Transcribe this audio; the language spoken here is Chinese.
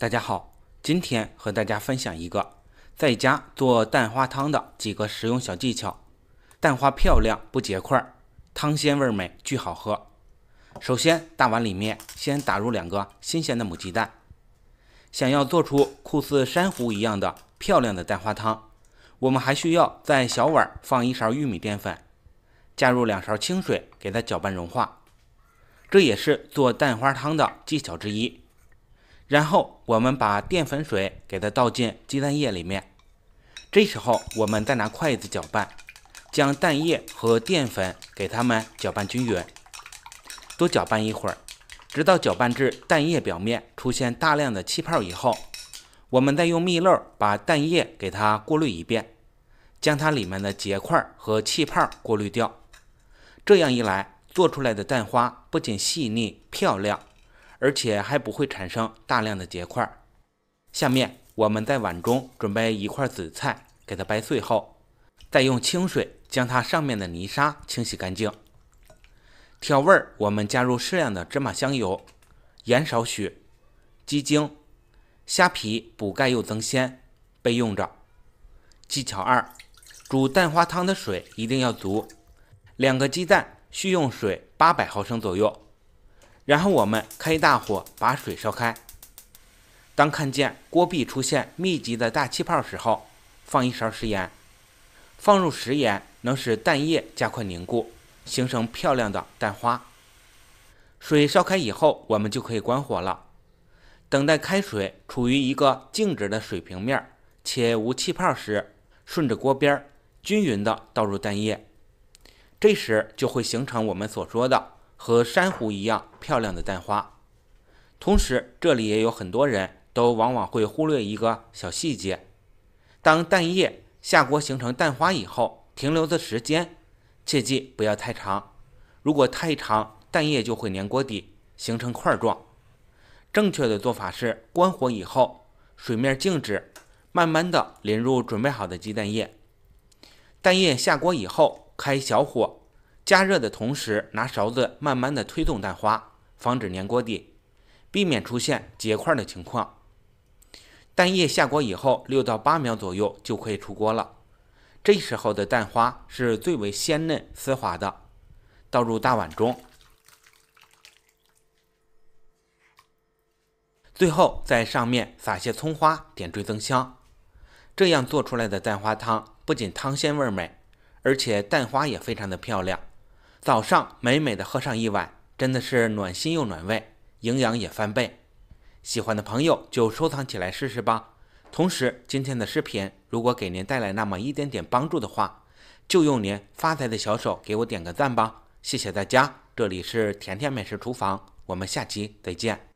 大家好，今天和大家分享一个在家做蛋花汤的几个实用小技巧，蛋花漂亮不结块，汤鲜味美巨好喝。首先，大碗里面先打入两个新鲜的母鸡蛋。想要做出酷似珊瑚一样的漂亮的蛋花汤，我们还需要在小碗放一勺玉米淀粉，加入两勺清水，给它搅拌融化。这也是做蛋花汤的技巧之一。然后我们把淀粉水给它倒进鸡蛋液里面，这时候我们再拿筷子搅拌，将蛋液和淀粉给它们搅拌均匀，多搅拌一会儿，直到搅拌至蛋液表面出现大量的气泡以后，我们再用蜜漏把蛋液给它过滤一遍，将它里面的结块和气泡过滤掉。这样一来，做出来的蛋花不仅细腻漂亮。而且还不会产生大量的结块。下面我们在碗中准备一块紫菜，给它掰碎后，再用清水将它上面的泥沙清洗干净。调味儿，我们加入适量的芝麻香油、盐少许、鸡精、虾皮，补钙又增鲜，备用着。技巧二，煮蛋花汤的水一定要足，两个鸡蛋需用水八百毫升左右。然后我们开大火把水烧开，当看见锅壁出现密集的大气泡时候，放一勺食盐。放入食盐能使蛋液加快凝固，形成漂亮的蛋花。水烧开以后，我们就可以关火了。等待开水处于一个静止的水平面且无气泡时，顺着锅边均匀的倒入蛋液，这时就会形成我们所说的。和珊瑚一样漂亮的蛋花，同时这里也有很多人都往往会忽略一个小细节：当蛋液下锅形成蛋花以后，停留的时间切记不要太长。如果太长，蛋液就会粘锅底，形成块状。正确的做法是关火以后，水面静止，慢慢的淋入准备好的鸡蛋液。蛋液下锅以后，开小火。加热的同时，拿勺子慢慢的推动蛋花，防止粘锅底，避免出现结块的情况。蛋液下锅以后，六到八秒左右就可以出锅了。这时候的蛋花是最为鲜嫩丝滑的，倒入大碗中，最后在上面撒些葱花点缀增香。这样做出来的蛋花汤，不仅汤鲜味美，而且蛋花也非常的漂亮。早上美美的喝上一碗，真的是暖心又暖胃，营养也翻倍。喜欢的朋友就收藏起来试试吧。同时，今天的视频如果给您带来那么一点点帮助的话，就用您发财的小手给我点个赞吧，谢谢大家。这里是甜甜美食厨房，我们下期再见。